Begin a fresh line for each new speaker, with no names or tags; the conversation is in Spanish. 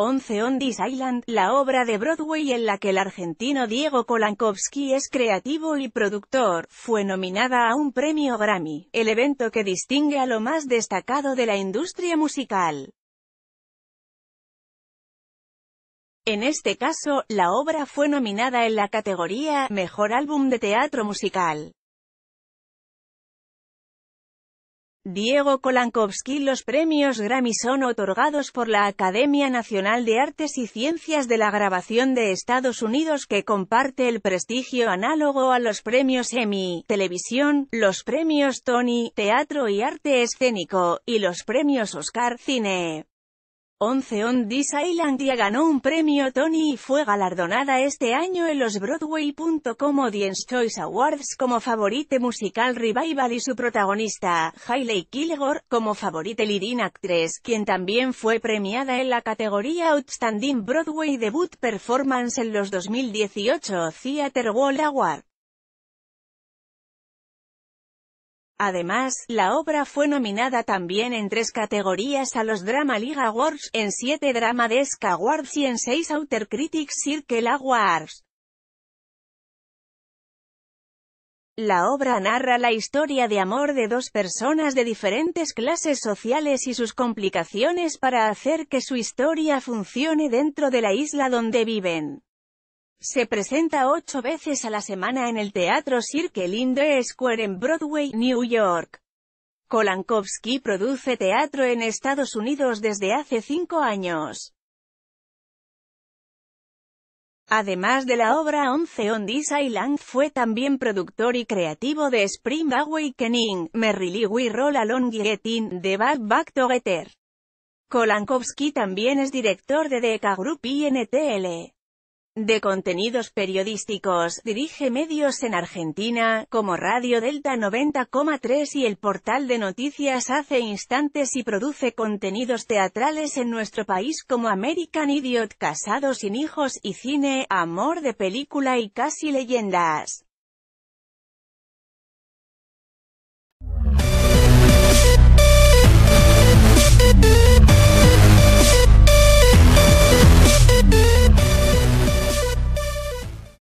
11 on this Island, la obra de Broadway en la que el argentino Diego Kolankowski es creativo y productor, fue nominada a un premio Grammy, el evento que distingue a lo más destacado de la industria musical. En este caso, la obra fue nominada en la categoría Mejor Álbum de Teatro Musical. Diego Kolankowski Los premios Grammy son otorgados por la Academia Nacional de Artes y Ciencias de la Grabación de Estados Unidos que comparte el prestigio análogo a los premios Emmy, Televisión, los premios Tony, Teatro y Arte Escénico, y los premios Oscar, Cine. Once on This Island ya ganó un premio Tony y fue galardonada este año en los Broadway.com Audience Choice Awards como favorite musical revival y su protagonista, Hailey Kilgore, como favorite leading actress, quien también fue premiada en la categoría Outstanding Broadway Debut Performance en los 2018 Theatre World Award. Además, la obra fue nominada también en tres categorías a los Drama League Awards, en siete Drama Desk Awards y en seis Outer Critics Circle Awards. La obra narra la historia de amor de dos personas de diferentes clases sociales y sus complicaciones para hacer que su historia funcione dentro de la isla donde viven. Se presenta ocho veces a la semana en el Teatro Cirque Linde Square en Broadway, New York. Kolankowski produce teatro en Estados Unidos desde hace cinco años. Además de la obra Once on This Island fue también productor y creativo de Spring Awakening, Merrily We Roll Along Getting The Back Back Together. Kolankowski también es director de Deca Group y NTL de contenidos periodísticos, dirige medios en Argentina, como Radio Delta 90,3 y el portal de noticias hace instantes y produce contenidos teatrales en nuestro país como American Idiot, Casado sin hijos y Cine, Amor de película y Casi leyendas.